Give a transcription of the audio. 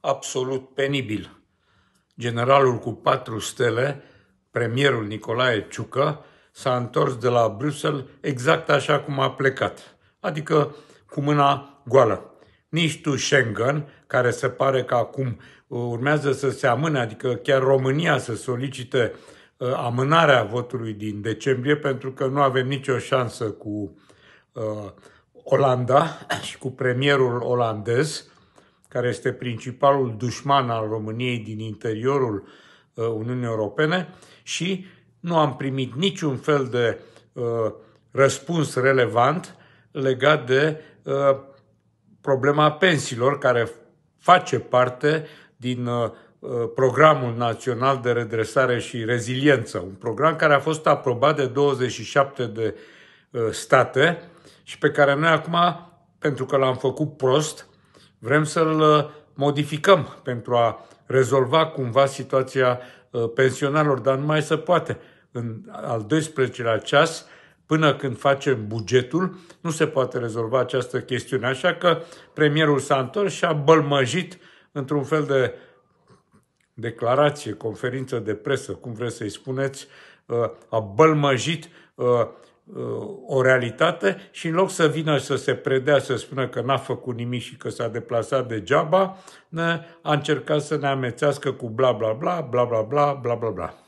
absolut penibil. Generalul cu patru stele, premierul Nicolae Ciucă, s-a întors de la Bruxelles exact așa cum a plecat, adică cu mâna goală. Nici tu Schengen, care se pare că acum uh, urmează să se amâne, adică chiar România să solicite uh, amânarea votului din decembrie, pentru că nu avem nicio șansă cu uh, Olanda și cu premierul olandez, care este principalul dușman al României din interiorul uh, Uniunii Europene și nu am primit niciun fel de uh, răspuns relevant legat de uh, problema pensiilor care face parte din programul național de redresare și reziliență, un program care a fost aprobat de 27 de state și pe care noi acum, pentru că l-am făcut prost, Vrem să-l uh, modificăm pentru a rezolva cumva situația uh, pensionarilor, dar nu mai se poate. În al 12-lea ceas, până când facem bugetul, nu se poate rezolva această chestiune. Așa că premierul s-a întors și a bălmăjit într-un fel de declarație, conferință de presă, cum vreți să-i spuneți, uh, a bălmăjit Uh, o realitate și în loc să vină să se predea, să spună că n-a făcut nimic și că s-a deplasat degeaba, a încercat să ne amețească cu bla bla bla, bla bla bla, bla bla bla.